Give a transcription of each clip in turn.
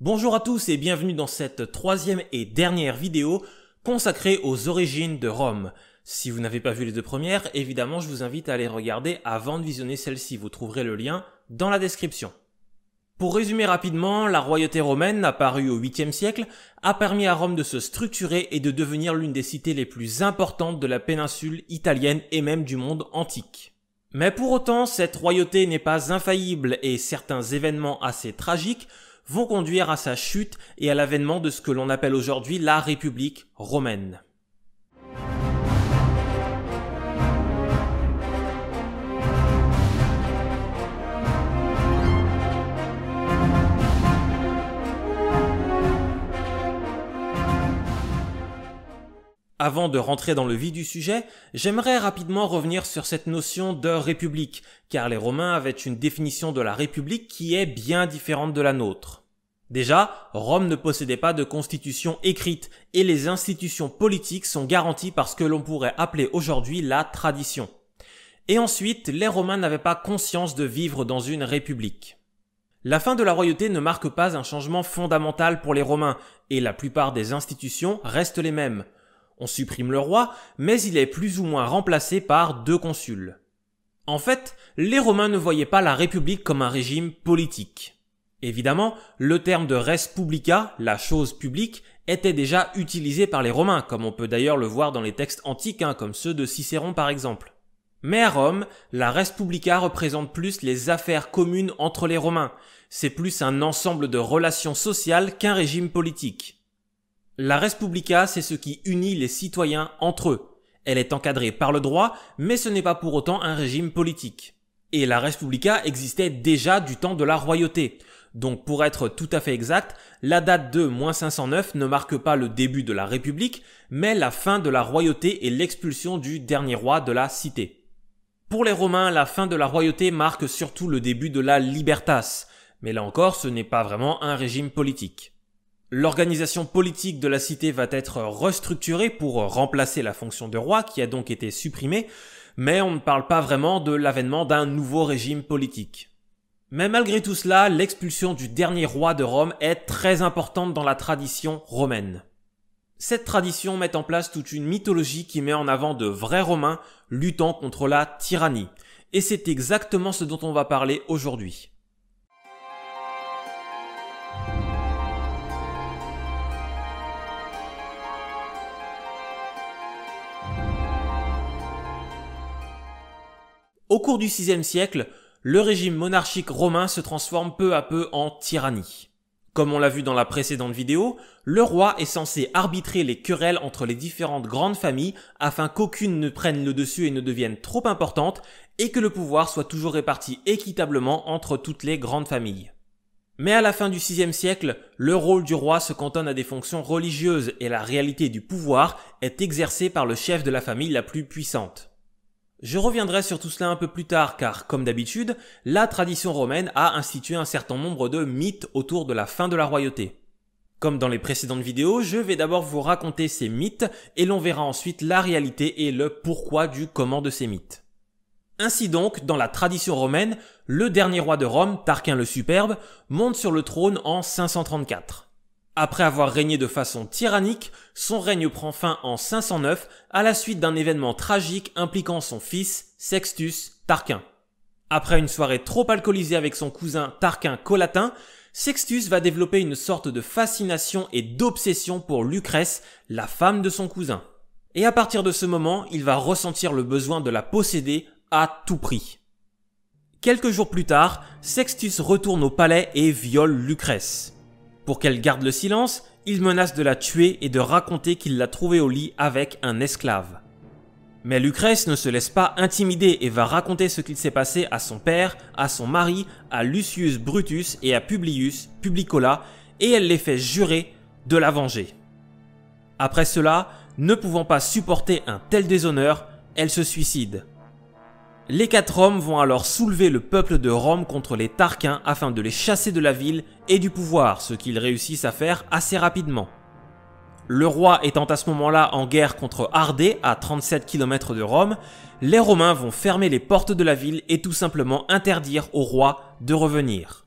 Bonjour à tous et bienvenue dans cette troisième et dernière vidéo consacrée aux origines de Rome. Si vous n'avez pas vu les deux premières, évidemment je vous invite à les regarder avant de visionner celle-ci, vous trouverez le lien dans la description. Pour résumer rapidement, la royauté romaine, apparue au 8e siècle, a permis à Rome de se structurer et de devenir l'une des cités les plus importantes de la péninsule italienne et même du monde antique. Mais pour autant, cette royauté n'est pas infaillible et certains événements assez tragiques vont conduire à sa chute et à l'avènement de ce que l'on appelle aujourd'hui la République romaine. Avant de rentrer dans le vif du sujet, j'aimerais rapidement revenir sur cette notion de république, car les Romains avaient une définition de la république qui est bien différente de la nôtre. Déjà, Rome ne possédait pas de constitution écrite et les institutions politiques sont garanties par ce que l'on pourrait appeler aujourd'hui la tradition. Et ensuite, les Romains n'avaient pas conscience de vivre dans une république. La fin de la royauté ne marque pas un changement fondamental pour les Romains et la plupart des institutions restent les mêmes. On supprime le roi, mais il est plus ou moins remplacé par deux consuls. En fait, les Romains ne voyaient pas la République comme un régime politique. Évidemment, le terme de res publica, la chose publique, était déjà utilisé par les Romains, comme on peut d'ailleurs le voir dans les textes antiques, hein, comme ceux de Cicéron par exemple. Mais à Rome, la res publica représente plus les affaires communes entre les Romains. C'est plus un ensemble de relations sociales qu'un régime politique. La Respublica, c'est ce qui unit les citoyens entre eux. Elle est encadrée par le droit, mais ce n'est pas pour autant un régime politique. Et la Respublica existait déjà du temps de la royauté. Donc pour être tout à fait exact, la date de 509 ne marque pas le début de la République, mais la fin de la royauté et l'expulsion du dernier roi de la cité. Pour les Romains, la fin de la royauté marque surtout le début de la libertas, mais là encore ce n'est pas vraiment un régime politique. L'organisation politique de la cité va être restructurée pour remplacer la fonction de roi qui a donc été supprimée, mais on ne parle pas vraiment de l'avènement d'un nouveau régime politique. Mais malgré tout cela, l'expulsion du dernier roi de Rome est très importante dans la tradition romaine. Cette tradition met en place toute une mythologie qui met en avant de vrais Romains luttant contre la tyrannie, et c'est exactement ce dont on va parler aujourd'hui. Au cours du VIe siècle, le régime monarchique romain se transforme peu à peu en tyrannie. Comme on l'a vu dans la précédente vidéo, le roi est censé arbitrer les querelles entre les différentes grandes familles afin qu'aucune ne prenne le dessus et ne devienne trop importante et que le pouvoir soit toujours réparti équitablement entre toutes les grandes familles. Mais à la fin du VIe siècle, le rôle du roi se cantonne à des fonctions religieuses et la réalité du pouvoir est exercée par le chef de la famille la plus puissante. Je reviendrai sur tout cela un peu plus tard car, comme d'habitude, la tradition romaine a institué un certain nombre de mythes autour de la fin de la royauté. Comme dans les précédentes vidéos, je vais d'abord vous raconter ces mythes et l'on verra ensuite la réalité et le pourquoi du comment de ces mythes. Ainsi donc, dans la tradition romaine, le dernier roi de Rome, Tarquin le Superbe, monte sur le trône en 534. Après avoir régné de façon tyrannique, son règne prend fin en 509 à la suite d'un événement tragique impliquant son fils, Sextus Tarquin. Après une soirée trop alcoolisée avec son cousin Tarquin Colatin, Sextus va développer une sorte de fascination et d'obsession pour Lucrèce, la femme de son cousin. Et à partir de ce moment, il va ressentir le besoin de la posséder à tout prix. Quelques jours plus tard, Sextus retourne au palais et viole Lucrèce. Pour qu'elle garde le silence, il menace de la tuer et de raconter qu'il l'a trouvée au lit avec un esclave. Mais Lucrèce ne se laisse pas intimider et va raconter ce qu'il s'est passé à son père, à son mari, à Lucius Brutus et à Publius Publicola, et elle les fait jurer de la venger. Après cela, ne pouvant pas supporter un tel déshonneur, elle se suicide. Les quatre hommes vont alors soulever le peuple de Rome contre les Tarquins afin de les chasser de la ville et du pouvoir, ce qu'ils réussissent à faire assez rapidement. Le roi étant à ce moment-là en guerre contre Ardée à 37 km de Rome, les Romains vont fermer les portes de la ville et tout simplement interdire au roi de revenir.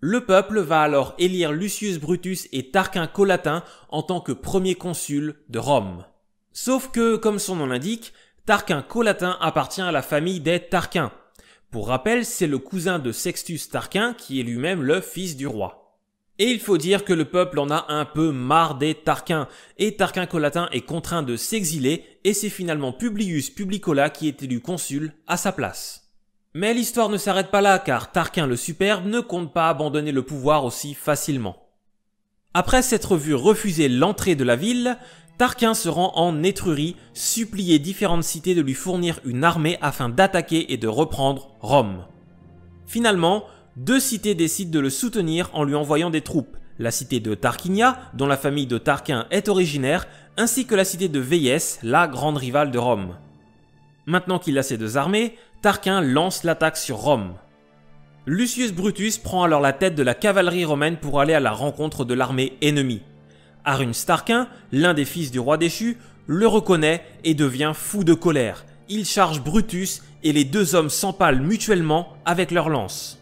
Le peuple va alors élire Lucius Brutus et Tarquin Colatin en tant que premier consul de Rome. Sauf que, comme son nom l'indique, Tarquin Colatin appartient à la famille des Tarquins. Pour rappel, c'est le cousin de Sextus Tarquin qui est lui-même le fils du roi. Et il faut dire que le peuple en a un peu marre des Tarquins, et Tarquin Colatin est contraint de s'exiler, et c'est finalement Publius Publicola qui est élu consul à sa place. Mais l'histoire ne s'arrête pas là, car Tarquin le Superbe ne compte pas abandonner le pouvoir aussi facilement. Après s'être vu refuser l'entrée de la ville, Tarquin se rend en Étrurie, supplier différentes cités de lui fournir une armée afin d'attaquer et de reprendre Rome. Finalement, deux cités décident de le soutenir en lui envoyant des troupes, la cité de Tarquinia, dont la famille de Tarquin est originaire, ainsi que la cité de Veillès, la grande rivale de Rome. Maintenant qu'il a ses deux armées, Tarquin lance l'attaque sur Rome. Lucius Brutus prend alors la tête de la cavalerie romaine pour aller à la rencontre de l'armée ennemie. Arun Starkin, l'un des fils du roi déchu, le reconnaît et devient fou de colère. Il charge Brutus et les deux hommes s'empalent mutuellement avec leurs lances.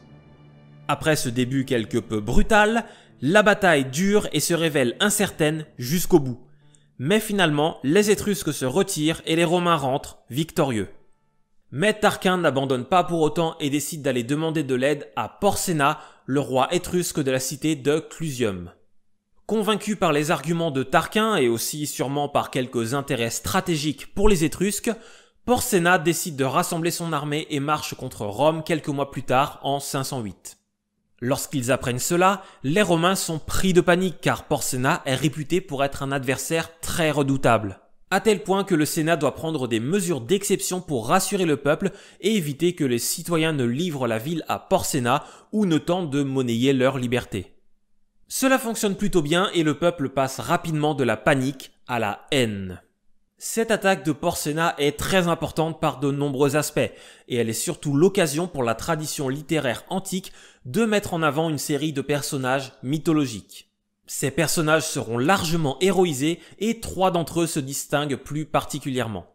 Après ce début quelque peu brutal, la bataille dure et se révèle incertaine jusqu'au bout. Mais finalement, les Étrusques se retirent et les Romains rentrent victorieux. Mais Tarquin n'abandonne pas pour autant et décide d'aller demander de l'aide à Porcena, le roi étrusque de la cité de Clusium. Convaincu par les arguments de Tarquin et aussi sûrement par quelques intérêts stratégiques pour les Étrusques, Porsena décide de rassembler son armée et marche contre Rome quelques mois plus tard en 508. Lorsqu'ils apprennent cela, les Romains sont pris de panique car Porsena est réputé pour être un adversaire très redoutable à tel point que le Sénat doit prendre des mesures d'exception pour rassurer le peuple et éviter que les citoyens ne livrent la ville à Porcena ou ne tentent de monnayer leur liberté. Cela fonctionne plutôt bien et le peuple passe rapidement de la panique à la haine. Cette attaque de Porcena est très importante par de nombreux aspects, et elle est surtout l'occasion pour la tradition littéraire antique de mettre en avant une série de personnages mythologiques. Ces personnages seront largement héroïsés et trois d'entre eux se distinguent plus particulièrement.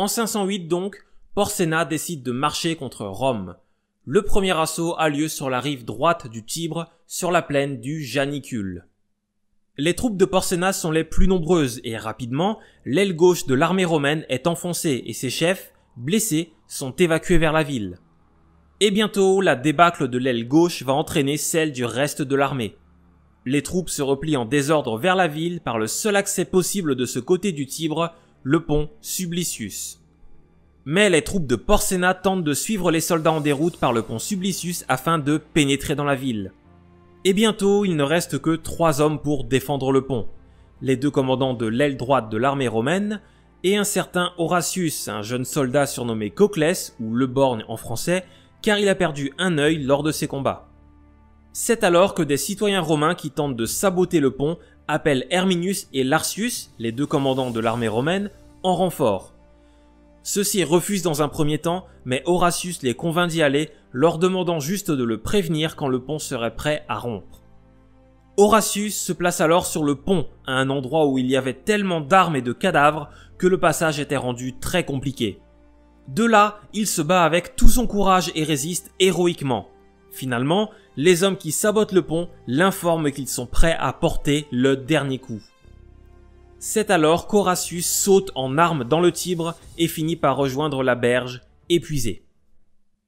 En 508 donc, Porcena décide de marcher contre Rome. Le premier assaut a lieu sur la rive droite du Tibre, sur la plaine du Janicule. Les troupes de Porcena sont les plus nombreuses et rapidement, l'aile gauche de l'armée romaine est enfoncée et ses chefs, blessés, sont évacués vers la ville. Et bientôt, la débâcle de l'aile gauche va entraîner celle du reste de l'armée. Les troupes se replient en désordre vers la ville par le seul accès possible de ce côté du Tibre, le pont Sublicius. Mais les troupes de Porcena tentent de suivre les soldats en déroute par le pont Sublicius afin de pénétrer dans la ville. Et bientôt, il ne reste que trois hommes pour défendre le pont. Les deux commandants de l'aile droite de l'armée romaine et un certain Horatius, un jeune soldat surnommé Coclès ou Le Borgne en français, car il a perdu un œil lors de ses combats. C'est alors que des citoyens romains qui tentent de saboter le pont appelle Herminius et Lartius, les deux commandants de l'armée romaine, en renfort. Ceux-ci refusent dans un premier temps, mais Horatius les convainc d'y aller, leur demandant juste de le prévenir quand le pont serait prêt à rompre. Horatius se place alors sur le pont, à un endroit où il y avait tellement d'armes et de cadavres que le passage était rendu très compliqué. De là, il se bat avec tout son courage et résiste héroïquement. Finalement, les hommes qui sabotent le pont l'informent qu'ils sont prêts à porter le dernier coup. C'est alors qu'Horatius saute en armes dans le Tibre et finit par rejoindre la berge, épuisé.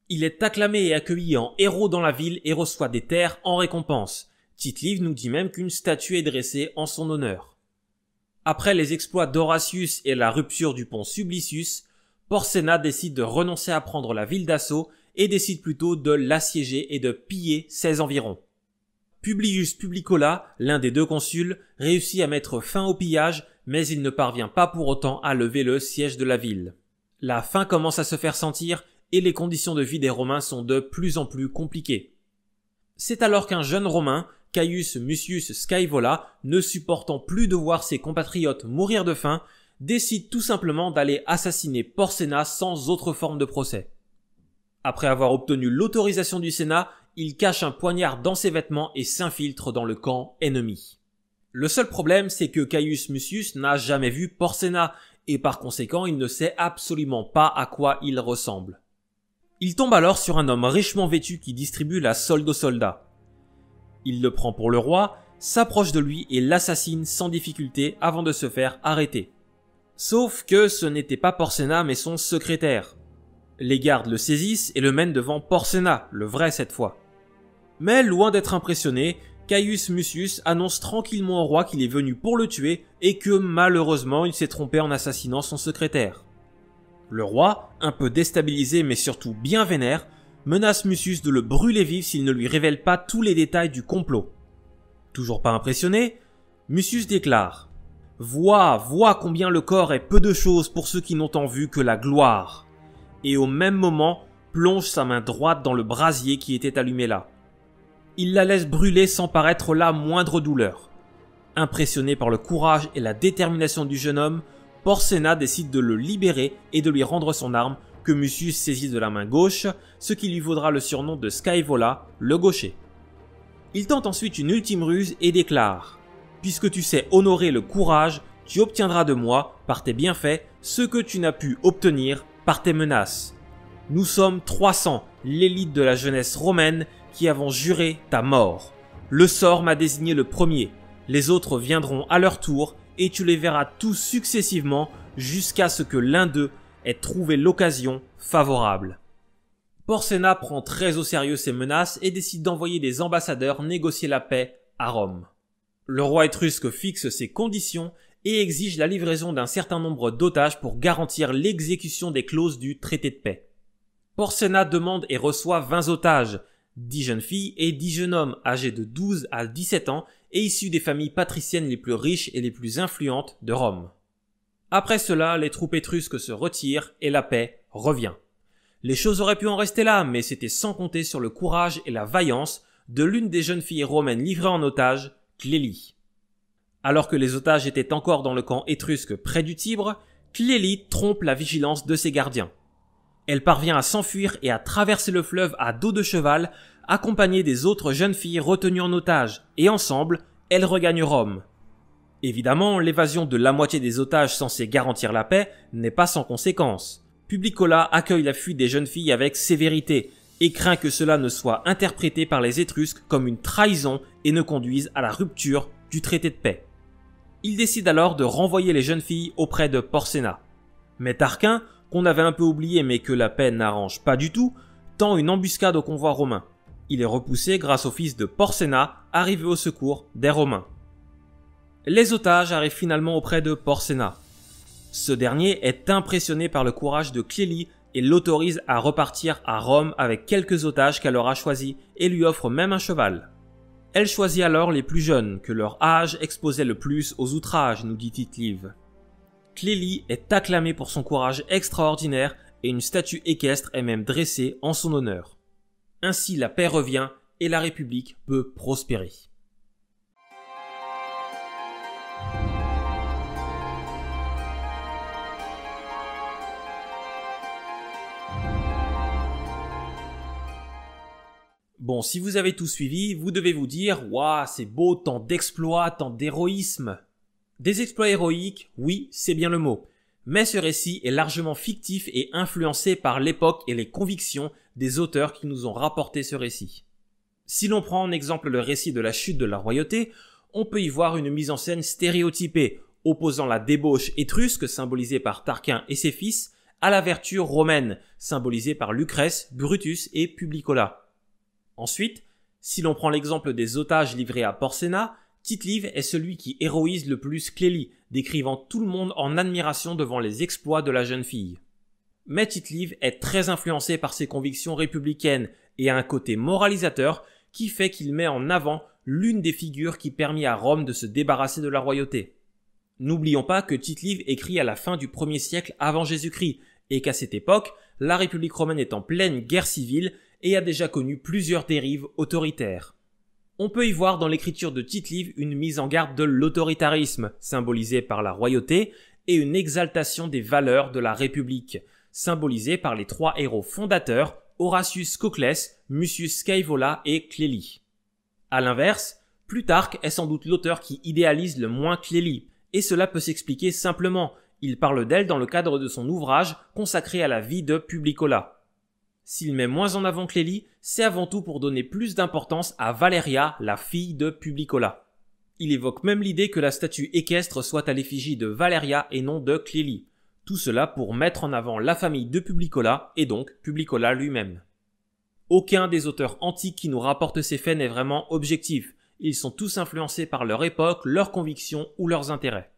Il est acclamé et accueilli en héros dans la ville et reçoit des terres en récompense. Tite nous dit même qu'une statue est dressée en son honneur. Après les exploits d'Horatius et la rupture du pont Sublicius, Porcena décide de renoncer à prendre la ville d'assaut et décide plutôt de l'assiéger et de piller ses environs. Publius Publicola, l'un des deux consuls, réussit à mettre fin au pillage, mais il ne parvient pas pour autant à lever le siège de la ville. La faim commence à se faire sentir et les conditions de vie des Romains sont de plus en plus compliquées. C'est alors qu'un jeune Romain, Caius Mucius Scaevola, ne supportant plus de voir ses compatriotes mourir de faim, décide tout simplement d'aller assassiner Porcena sans autre forme de procès. Après avoir obtenu l'autorisation du Sénat, il cache un poignard dans ses vêtements et s'infiltre dans le camp ennemi. Le seul problème, c'est que Caius Mucius n'a jamais vu Porcena, et par conséquent, il ne sait absolument pas à quoi il ressemble. Il tombe alors sur un homme richement vêtu qui distribue la solde aux soldats. Il le prend pour le roi, s'approche de lui et l'assassine sans difficulté avant de se faire arrêter. Sauf que ce n'était pas Porcena mais son secrétaire. Les gardes le saisissent et le mènent devant Porcena, le vrai cette fois. Mais loin d'être impressionné, Caius Mucius annonce tranquillement au roi qu'il est venu pour le tuer et que malheureusement il s'est trompé en assassinant son secrétaire. Le roi, un peu déstabilisé mais surtout bien vénère, menace Mucius de le brûler vif s'il ne lui révèle pas tous les détails du complot. Toujours pas impressionné, Mucius déclare Vois, vois combien le corps est peu de choses pour ceux qui n'ont en vue que la gloire et au même moment plonge sa main droite dans le brasier qui était allumé là. Il la laisse brûler sans paraître la moindre douleur. Impressionné par le courage et la détermination du jeune homme, Porcena décide de le libérer et de lui rendre son arme que Mucius saisit de la main gauche, ce qui lui vaudra le surnom de Skyvola, le gaucher. Il tente ensuite une ultime ruse et déclare « Puisque tu sais honorer le courage, tu obtiendras de moi, par tes bienfaits, ce que tu n'as pu obtenir par tes menaces. Nous sommes 300, l'élite de la jeunesse romaine, qui avons juré ta mort. Le sort m'a désigné le premier. Les autres viendront à leur tour et tu les verras tous successivement jusqu'à ce que l'un d'eux ait trouvé l'occasion favorable. Porcena prend très au sérieux ces menaces et décide d'envoyer des ambassadeurs négocier la paix à Rome. Le roi étrusque fixe ses conditions et exige la livraison d'un certain nombre d'otages pour garantir l'exécution des clauses du traité de paix. Porcena demande et reçoit 20 otages, 10 jeunes filles et 10 jeunes hommes âgés de 12 à 17 ans et issus des familles patriciennes les plus riches et les plus influentes de Rome. Après cela, les troupes étrusques se retirent et la paix revient. Les choses auraient pu en rester là, mais c'était sans compter sur le courage et la vaillance de l'une des jeunes filles romaines livrées en otage, Clélie. Alors que les otages étaient encore dans le camp étrusque près du Tibre, Clélie trompe la vigilance de ses gardiens. Elle parvient à s'enfuir et à traverser le fleuve à dos de cheval, accompagnée des autres jeunes filles retenues en otage, et ensemble, elles regagnent Rome. Évidemment, l'évasion de la moitié des otages censés garantir la paix n'est pas sans conséquence. Publicola accueille la fuite des jeunes filles avec sévérité, et craint que cela ne soit interprété par les Étrusques comme une trahison et ne conduise à la rupture du traité de paix. Il décide alors de renvoyer les jeunes filles auprès de Porcena. Mais Tarquin, qu'on avait un peu oublié mais que la peine n'arrange pas du tout, tend une embuscade au convoi romain. Il est repoussé grâce au fils de Porcena, arrivé au secours des Romains. Les otages arrivent finalement auprès de Porcena. Ce dernier est impressionné par le courage de Clélie et l'autorise à repartir à Rome avec quelques otages qu'elle aura choisis et lui offre même un cheval. Elle choisit alors les plus jeunes, que leur âge exposait le plus aux outrages, nous dit Titlive. Clélie est acclamée pour son courage extraordinaire et une statue équestre est même dressée en son honneur. Ainsi la paix revient et la République peut prospérer. Bon, si vous avez tout suivi, vous devez vous dire Waouh, c'est beau, tant d'exploits, tant d'héroïsme. Des exploits héroïques, oui, c'est bien le mot. Mais ce récit est largement fictif et influencé par l'époque et les convictions des auteurs qui nous ont rapporté ce récit. Si l'on prend en exemple le récit de la chute de la royauté, on peut y voir une mise en scène stéréotypée, opposant la débauche étrusque symbolisée par Tarquin et ses fils à la vertu romaine symbolisée par Lucrèce, Brutus et Publicola. Ensuite, si l'on prend l'exemple des otages livrés à Porcena, Titlive est celui qui héroïse le plus Clélie, décrivant tout le monde en admiration devant les exploits de la jeune fille. Mais Titlive est très influencé par ses convictions républicaines et a un côté moralisateur qui fait qu'il met en avant l'une des figures qui permit à Rome de se débarrasser de la royauté. N'oublions pas que tite écrit à la fin du 1er siècle avant Jésus-Christ, et qu'à cette époque, la République romaine est en pleine guerre civile et a déjà connu plusieurs dérives autoritaires. On peut y voir dans l'écriture de Titlive une mise en garde de l'autoritarisme, symbolisé par la royauté, et une exaltation des valeurs de la République, symbolisée par les trois héros fondateurs, Horatius Coclès, Mucius Scaevola et Clélie. À l'inverse, Plutarque est sans doute l'auteur qui idéalise le moins Clélie, et cela peut s'expliquer simplement, il parle d'elle dans le cadre de son ouvrage consacré à la vie de Publicola. S'il met moins en avant Clélie, c'est avant tout pour donner plus d'importance à Valeria, la fille de Publicola. Il évoque même l'idée que la statue équestre soit à l'effigie de Valeria et non de Clélie. Tout cela pour mettre en avant la famille de Publicola et donc Publicola lui-même. Aucun des auteurs antiques qui nous rapportent ces faits n'est vraiment objectif. Ils sont tous influencés par leur époque, leurs convictions ou leurs intérêts.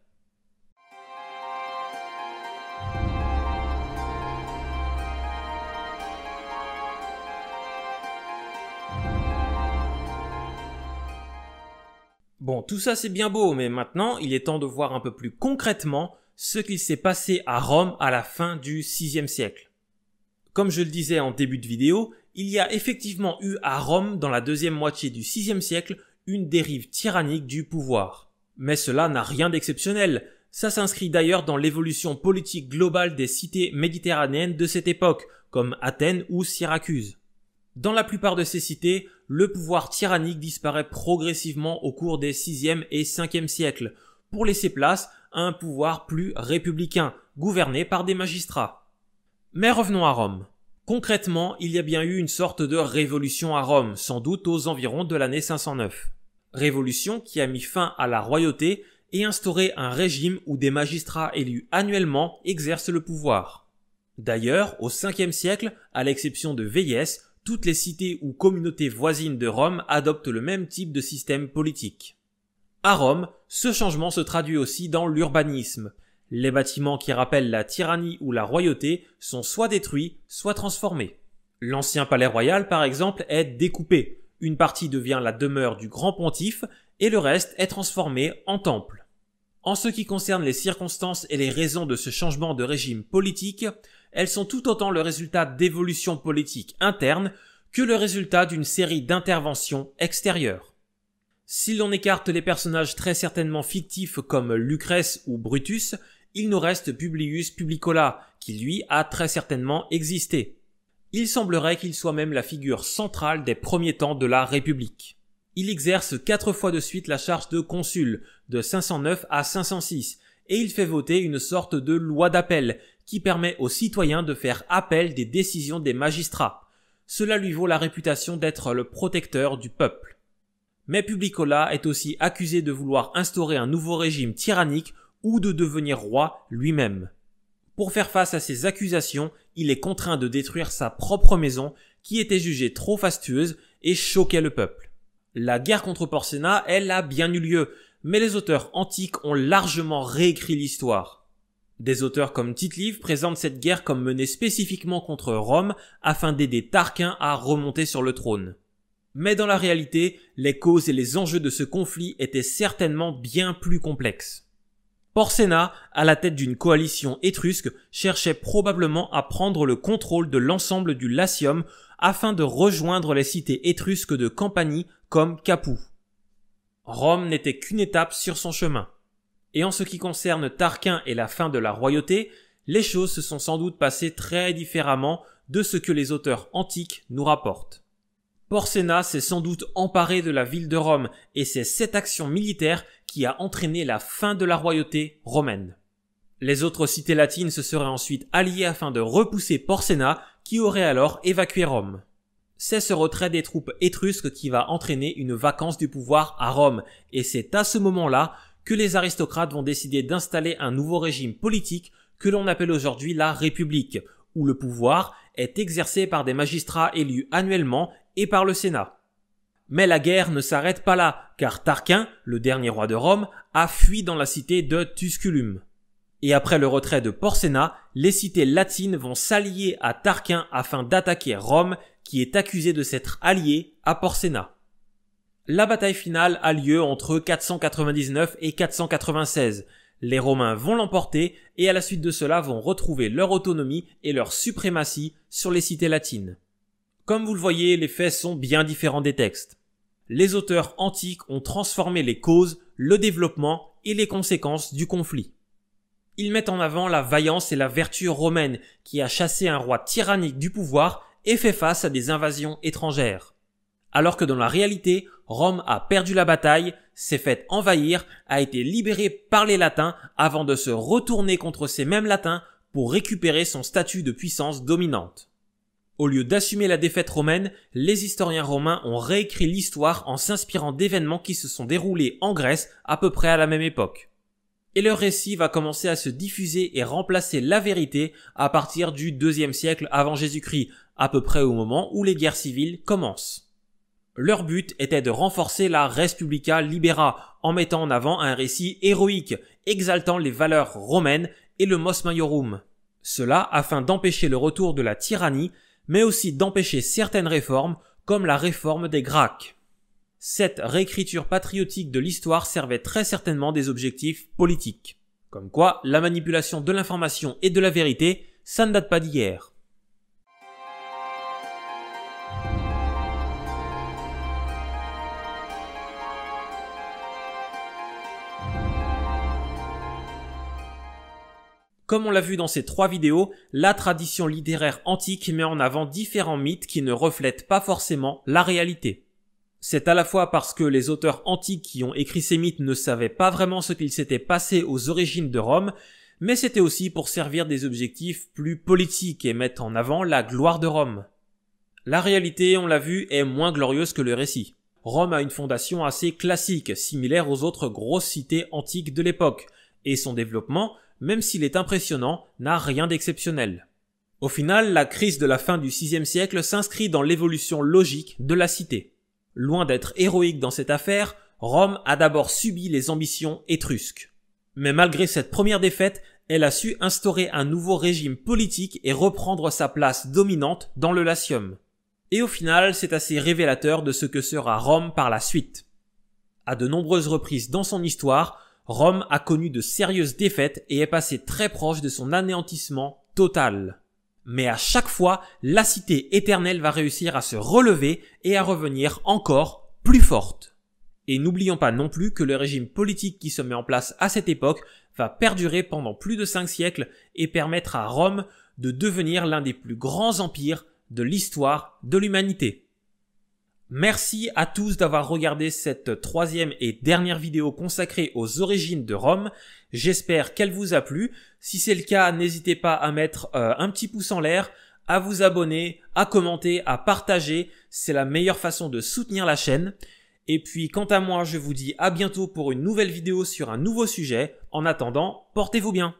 Bon, tout ça c'est bien beau, mais maintenant il est temps de voir un peu plus concrètement ce qu'il s'est passé à Rome à la fin du VIe siècle. Comme je le disais en début de vidéo, il y a effectivement eu à Rome, dans la deuxième moitié du VIe siècle, une dérive tyrannique du pouvoir. Mais cela n'a rien d'exceptionnel. Ça s'inscrit d'ailleurs dans l'évolution politique globale des cités méditerranéennes de cette époque, comme Athènes ou Syracuse. Dans la plupart de ces cités, le pouvoir tyrannique disparaît progressivement au cours des 6e et 5e siècles, pour laisser place à un pouvoir plus républicain, gouverné par des magistrats. Mais revenons à Rome. Concrètement, il y a bien eu une sorte de révolution à Rome, sans doute aux environs de l'année 509. Révolution qui a mis fin à la royauté et instauré un régime où des magistrats élus annuellement exercent le pouvoir. D'ailleurs, au 5e siècle, à l'exception de Veillès, toutes les cités ou communautés voisines de Rome adoptent le même type de système politique. À Rome, ce changement se traduit aussi dans l'urbanisme. Les bâtiments qui rappellent la tyrannie ou la royauté sont soit détruits, soit transformés. L'ancien palais royal, par exemple, est découpé. Une partie devient la demeure du grand pontife et le reste est transformé en temple. En ce qui concerne les circonstances et les raisons de ce changement de régime politique, elles sont tout autant le résultat d'évolutions politiques internes que le résultat d'une série d'interventions extérieures. Si l'on écarte les personnages très certainement fictifs comme Lucrèce ou Brutus, il nous reste Publius Publicola, qui lui a très certainement existé. Il semblerait qu'il soit même la figure centrale des premiers temps de la République. Il exerce quatre fois de suite la charge de consul, de 509 à 506, et il fait voter une sorte de loi d'appel, qui permet aux citoyens de faire appel des décisions des magistrats. Cela lui vaut la réputation d'être le protecteur du peuple. Mais Publicola est aussi accusé de vouloir instaurer un nouveau régime tyrannique ou de devenir roi lui-même. Pour faire face à ces accusations, il est contraint de détruire sa propre maison qui était jugée trop fastueuse et choquait le peuple. La guerre contre Porcena, elle a bien eu lieu, mais les auteurs antiques ont largement réécrit l'histoire. Des auteurs comme tite présentent cette guerre comme menée spécifiquement contre Rome afin d'aider Tarquin à remonter sur le trône. Mais dans la réalité, les causes et les enjeux de ce conflit étaient certainement bien plus complexes. Porcena, à la tête d'une coalition étrusque, cherchait probablement à prendre le contrôle de l'ensemble du Latium afin de rejoindre les cités étrusques de Campanie comme Capoue. Rome n'était qu'une étape sur son chemin. Et en ce qui concerne Tarquin et la fin de la royauté, les choses se sont sans doute passées très différemment de ce que les auteurs antiques nous rapportent. Porcena s'est sans doute emparé de la ville de Rome et c'est cette action militaire qui a entraîné la fin de la royauté romaine. Les autres cités latines se seraient ensuite alliées afin de repousser Porcena qui aurait alors évacué Rome. C'est ce retrait des troupes étrusques qui va entraîner une vacance du pouvoir à Rome et c'est à ce moment-là que les aristocrates vont décider d'installer un nouveau régime politique que l'on appelle aujourd'hui la République, où le pouvoir est exercé par des magistrats élus annuellement et par le Sénat. Mais la guerre ne s'arrête pas là, car Tarquin, le dernier roi de Rome, a fui dans la cité de Tusculum. Et après le retrait de Porcena, les cités latines vont s'allier à Tarquin afin d'attaquer Rome, qui est accusée de s'être allié à Porsena. La bataille finale a lieu entre 499 et 496. Les Romains vont l'emporter et à la suite de cela vont retrouver leur autonomie et leur suprématie sur les cités latines. Comme vous le voyez, les faits sont bien différents des textes. Les auteurs antiques ont transformé les causes, le développement et les conséquences du conflit. Ils mettent en avant la vaillance et la vertu romaine qui a chassé un roi tyrannique du pouvoir et fait face à des invasions étrangères alors que dans la réalité, Rome a perdu la bataille, s'est faite envahir, a été libérée par les Latins avant de se retourner contre ces mêmes Latins pour récupérer son statut de puissance dominante. Au lieu d'assumer la défaite romaine, les historiens romains ont réécrit l'histoire en s'inspirant d'événements qui se sont déroulés en Grèce à peu près à la même époque. Et leur récit va commencer à se diffuser et remplacer la vérité à partir du deuxième siècle avant Jésus-Christ, à peu près au moment où les guerres civiles commencent. Leur but était de renforcer la Respublica libera en mettant en avant un récit héroïque, exaltant les valeurs romaines et le mos maiorum. Cela afin d'empêcher le retour de la tyrannie, mais aussi d'empêcher certaines réformes comme la réforme des Gracques. Cette réécriture patriotique de l'histoire servait très certainement des objectifs politiques. Comme quoi, la manipulation de l'information et de la vérité, ça ne date pas d'hier. Comme on l'a vu dans ces trois vidéos, la tradition littéraire antique met en avant différents mythes qui ne reflètent pas forcément la réalité. C'est à la fois parce que les auteurs antiques qui ont écrit ces mythes ne savaient pas vraiment ce qu'il s'était passé aux origines de Rome, mais c'était aussi pour servir des objectifs plus politiques et mettre en avant la gloire de Rome. La réalité, on l'a vu, est moins glorieuse que le récit. Rome a une fondation assez classique, similaire aux autres grosses cités antiques de l'époque, et son développement, même s'il est impressionnant, n'a rien d'exceptionnel. Au final, la crise de la fin du VIe siècle s'inscrit dans l'évolution logique de la cité. Loin d'être héroïque dans cette affaire, Rome a d'abord subi les ambitions étrusques. Mais malgré cette première défaite, elle a su instaurer un nouveau régime politique et reprendre sa place dominante dans le Latium. Et au final, c'est assez révélateur de ce que sera Rome par la suite. À de nombreuses reprises dans son histoire, Rome a connu de sérieuses défaites et est passée très proche de son anéantissement total. Mais à chaque fois, la cité éternelle va réussir à se relever et à revenir encore plus forte. Et n'oublions pas non plus que le régime politique qui se met en place à cette époque va perdurer pendant plus de cinq siècles et permettre à Rome de devenir l'un des plus grands empires de l'histoire de l'humanité. Merci à tous d'avoir regardé cette troisième et dernière vidéo consacrée aux origines de Rome. J'espère qu'elle vous a plu. Si c'est le cas, n'hésitez pas à mettre euh, un petit pouce en l'air, à vous abonner, à commenter, à partager. C'est la meilleure façon de soutenir la chaîne. Et puis quant à moi, je vous dis à bientôt pour une nouvelle vidéo sur un nouveau sujet. En attendant, portez-vous bien.